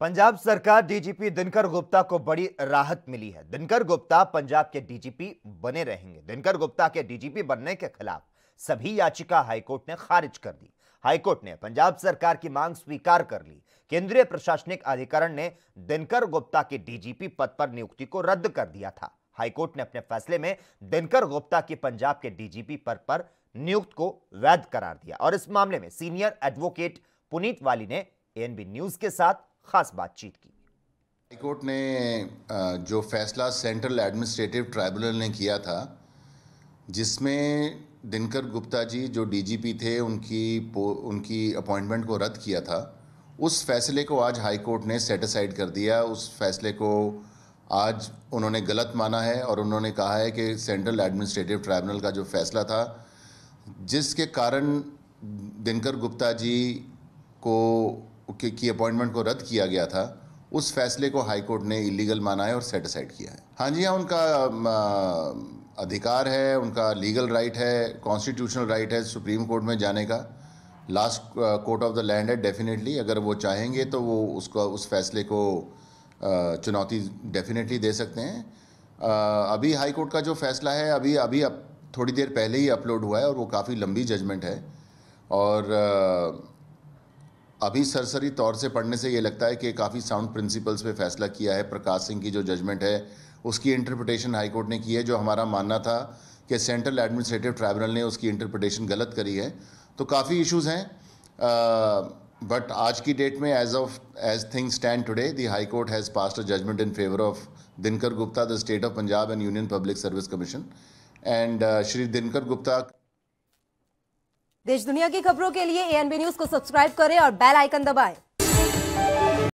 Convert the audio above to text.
पंजाब सरकार डीजीपी दिनकर गुप्ता को बड़ी राहत मिली है दिनकर गुप्ता पंजाब के डीजीपी बने रहेंगे दिनकर गुप्ता के डीजीपी बनने के खिलाफ सभी याचिका हाईकोर्ट ने खारिज कर दी हाईकोर्ट ने पंजाब सरकार की मांग स्वीकार कर ली केंद्रीय प्रशासनिक अधिकरण ने दिनकर गुप्ता के डीजीपी पद पर नियुक्ति को रद्द कर दिया था हाईकोर्ट ने अपने फैसले में दिनकर गुप्ता की पंजाब के डीजीपी पद पर नियुक्त को वैध करार दिया और इस मामले में सीनियर एडवोकेट पुनीत वाली ने एएनबी न्यूज के साथ खास बातचीत की हाईकोर्ट ने जो फैसला सेंट्रल एडमिनिस्ट्रेटिव ट्राइब्यूनल ने किया था जिसमें दिनकर गुप्ता जी जो डीजीपी थे उनकी उनकी अपॉइंटमेंट को रद्द किया था उस फैसले को आज हाई कोर्ट ने सेटिसाइड कर दिया उस फैसले को आज उन्होंने गलत माना है और उन्होंने कहा है कि सेंट्रल एडमिनिस्ट्रेटिव ट्राइब्यूनल का जो फैसला था जिसके कारण दिनकर गुप्ता जी को के की अपॉइंटमेंट को रद्द किया गया था उस फैसले को हाईकोर्ट ने इलीगल माना है और सेट असाइड किया है हाँ जी हाँ उनका अधिकार है उनका लीगल राइट है कॉन्स्टिट्यूशनल राइट है सुप्रीम कोर्ट में जाने का last court of the land है डेफिनेटली अगर वो चाहेंगे तो वो उसका उस फैसले को चुनौती डेफिनेटली दे सकते हैं अभी हाई कोर्ट का जो फैसला है अभी अभी थोड़ी देर पहले ही अपलोड हुआ है और वो काफ़ी लंबी जजमेंट है और अभी सरसरी तौर से पढ़ने से ये लगता है कि काफ़ी साउंड प्रिंसिपल्स पे फैसला किया है प्रकाश सिंह की जो जजमेंट है उसकी इंटरप्रटेशन हाईकोर्ट ने की है जो हमारा मानना था कि सेंट्रल एडमिनिस्ट्रेटिव ट्राइब्यूनल ने उसकी इंटरप्रटेशन गलत करी है तो काफ़ी इश्यूज़ हैं बट आज की डेट में as of as thing stand today the high court has passed a judgement in favour of Dinkar Gupta the state of Punjab and union public service commission and Shri Dinkar Gupta देश दुनिया की खबरों के लिए एएनबी न्यूज को सब्सक्राइब करें और बेल आइकन दबाएं